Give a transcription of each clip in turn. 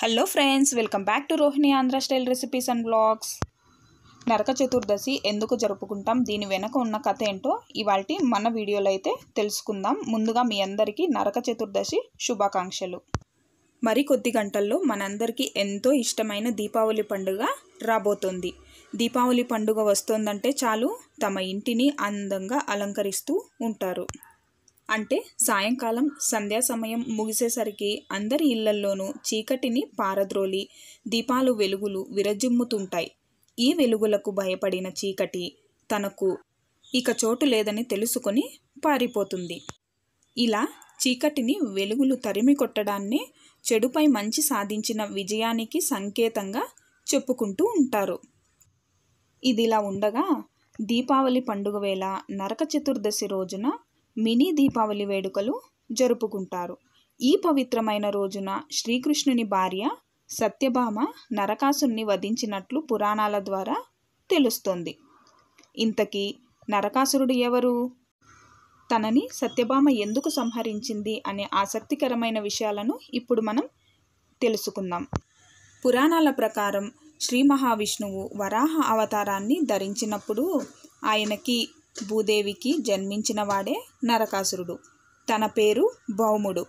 hello friends welcome back to Rohini Andhra style recipes and blogs Naraka Chaturdashi ఎందుకు జరుపుకుంటాం దీని వెనక ఉన్న కథ ఏంటో ఇవాళ మన వీడియోలో అయితే తెలుసుకుందాం ముందుగా మీ అందరికీ నరక చతుర్దశి శుభాకాంక్షలు మరి కొద్ది గంటల్లో మనందరికీ ఎంతో ఇష్టమైన దీపావళి పండుగ రాబోతోంది దీపావళి పండుగ వస్తోందంటే చాలు తమ ఇంటిని అందంగా అలంకరిస్తూ ఉంటారు అంటే సాయంకాలం సంధ్యా సమయం ముగిసేసరికి అందరి ఇళ్లల్లోనూ చీకటిని పారద్రోలి దీపాలు వెలుగులు విరజిమ్ముతుంటాయి ఈ వెలుగులకు భయపడిన చీకటి తనకు ఇక చోటు లేదని తెలుసుకొని పారిపోతుంది ఇలా చీకటిని వెలుగులు తరిమి కొట్టడాన్ని చెడుపై మంచి సాధించిన విజయానికి సంకేతంగా చెప్పుకుంటూ ఉంటారు ఇదిలా ఉండగా దీపావళి పండుగ వేళ నరక చతుర్దశి రోజున మినీ దీపావళి వేడుకలు జరుపుకుంటారు ఈ పవిత్రమైన రోజున శ్రీకృష్ణుని భార్య సత్యభామ నరకాసుని వధించినట్లు పురాణాల ద్వారా తెలుస్తోంది ఇంతకీ నరకాసురుడు ఎవరు తనని సత్యభామ ఎందుకు సంహరించింది అనే ఆసక్తికరమైన విషయాలను ఇప్పుడు మనం తెలుసుకుందాం పురాణాల ప్రకారం శ్రీ మహావిష్ణువు వరాహ అవతారాన్ని ధరించినప్పుడు ఆయనకి భూదేవికి జన్మించినవాడే నరకాసురుడు తన పేరు భౌముడు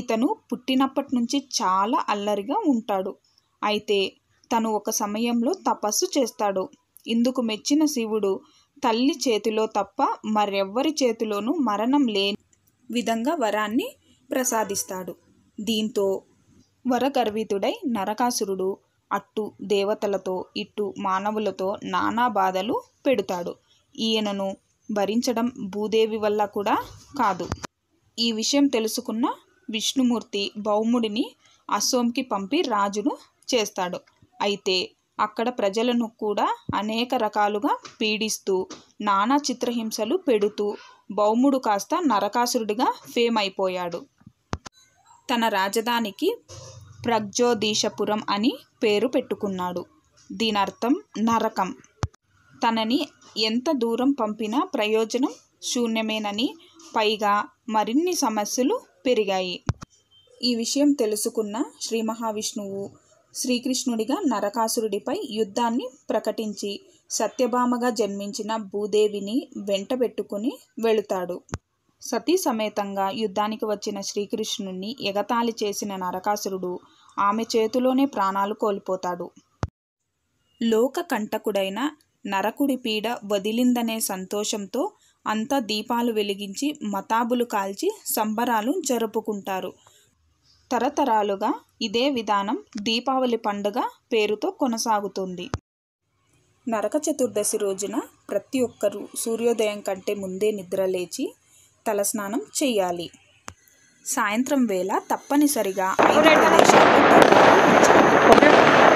ఇతను పుట్టినప్పటి నుంచి చాలా అల్లరిగా ఉంటాడు అయితే తను ఒక సమయంలో తపస్సు చేస్తాడు ఇందుకు మెచ్చిన శివుడు తల్లి చేతిలో తప్ప మరెవ్వరి చేతిలోనూ మరణం లేని విధంగా వరాన్ని ప్రసాదిస్తాడు దీంతో వరగర్వితుడై నరకాసురుడు అట్టు దేవతలతో ఇట్టు మానవులతో నానా బాధలు పెడతాడు ఈయనను భరించడం భూదేవి వల్ల కూడా కాదు ఈ విషయం తెలుసుకున్న విష్ణుమూర్తి భౌముడిని అసోంకి పంపి రాజును చేస్తాడు అయితే అక్కడ ప్రజలను కూడా అనేక రకాలుగా పీడిస్తూ నానా చిత్రహింసలు పెడుతూ భౌముడు కాస్త నరకాసురుడిగా ఫేమ్ అయిపోయాడు తన రాజధానికి ప్రగ్జోదీశపురం అని పేరు పెట్టుకున్నాడు దీనర్థం నరకం తనని ఎంత దూరం పంపినా ప్రయోజనం శూన్యమేనని పైగా మరిన్ని సమస్యలు పెరిగాయి ఈ విషయం తెలుసుకున్న శ్రీ మహావిష్ణువు శ్రీకృష్ణుడిగా నరకాసురుడిపై యుద్ధాన్ని ప్రకటించి సత్యభామగా జన్మించిన భూదేవిని వెంట పెట్టుకుని వెళుతాడు సతీ సమేతంగా యుద్ధానికి వచ్చిన శ్రీకృష్ణుణ్ణి ఎగతాళి చేసిన నరకాసురుడు ఆమె చేతిలోనే ప్రాణాలు కోల్పోతాడు లోక కంటకుడైన నరకుడి పీడ వదిలిందనే సంతోషంతో అంతా దీపాలు వెలిగించి మతాబులు కాల్చి సంబరాలు జరుపుకుంటారు తరతరాలుగా ఇదే విధానం దీపావళి పండుగ పేరుతో కొనసాగుతుంది నరక చతుర్దశి రోజున ప్రతి ఒక్కరూ సూర్యోదయం కంటే ముందే నిద్రలేచి తలస్నానం చేయాలి సాయంత్రం వేళ తప్పనిసరిగా ఐదు ప్రదేశాలు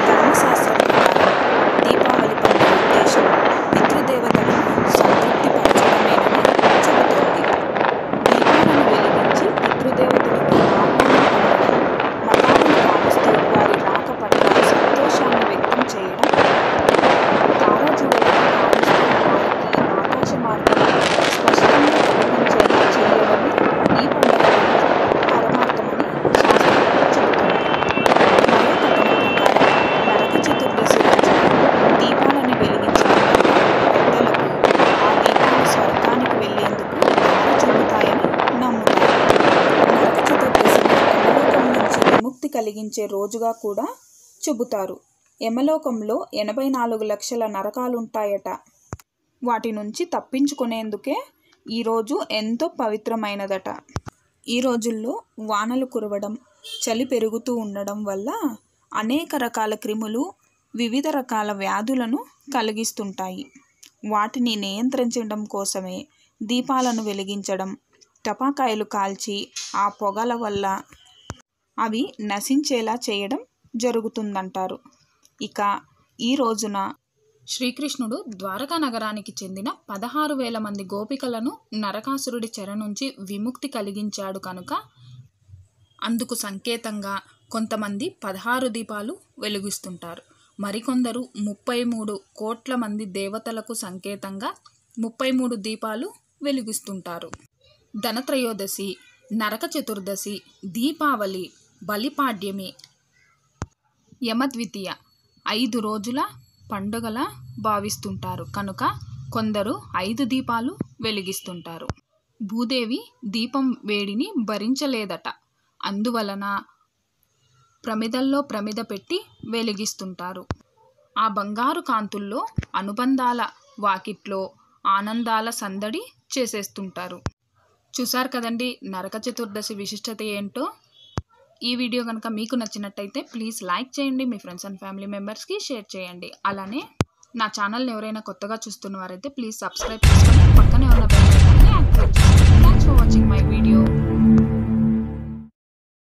ధర్మశాస్త్రం కలిగించే రోజుగా కూడా చెబుతారు యమలోకంలో ఎనభై నాలుగు లక్షల నరకాలుంటాయట వాటి నుంచి తప్పించుకునేందుకే ఈరోజు ఎంతో పవిత్రమైనదట ఈ రోజుల్లో వానలు కురవడం చలి పెరుగుతూ ఉండడం వల్ల అనేక రకాల క్రిములు వివిధ రకాల వ్యాధులను కలిగిస్తుంటాయి వాటిని నియంత్రించడం కోసమే దీపాలను వెలిగించడం టపాకాయలు కాల్చి ఆ పొగల వల్ల అవి నశించేలా చేయడం జరుగుతుందంటారు ఇక ఈ రోజున శ్రీకృష్ణుడు ద్వారకా నగరానికి చెందిన పదహారు వేల మంది గోపికలను నరకాసురుడి చెర నుంచి విముక్తి కలిగించాడు కనుక అందుకు సంకేతంగా కొంతమంది పదహారు దీపాలు వెలిగిస్తుంటారు మరికొందరు ముప్పై మూడు కోట్ల మంది దేవతలకు సంకేతంగా ముప్పై మూడు దీపాలు వెలిగిస్తుంటారు ధనత్రయోదశి నరక చతుర్దశి దీపావళి బలిపాడ్యమి యమద్వితీయ ఐదు రోజుల పండుగలా భావిస్తుంటారు కనుక కొందరు ఐదు దీపాలు వెలిగిస్తుంటారు భూదేవి దీపం వేడిని భరించలేదట అందువలన ప్రమిదల్లో ప్రమిద పెట్టి వెలిగిస్తుంటారు ఆ బంగారు కాంతుల్లో అనుబంధాల వాకిట్లో ఆనందాల సందడి చేసేస్తుంటారు చూసారు కదండి నరక చతుర్దశి విశిష్టత ఏంటో ఈ వీడియో కనుక మీకు నచ్చినట్టయితే ప్లీజ్ లైక్ చేయండి మీ ఫ్రెండ్స్ అండ్ ఫ్యామిలీ మెంబర్స్కి షేర్ చేయండి అలానే నా ఛానల్ని ఎవరైనా కొత్తగా చూస్తున్న వారైతే ప్లీజ్ సబ్స్క్రైబ్ చేసుకుని పక్కనే ఉన్న బెల్ యాక్టివేట్ చేసుకోండి thanks for watching my video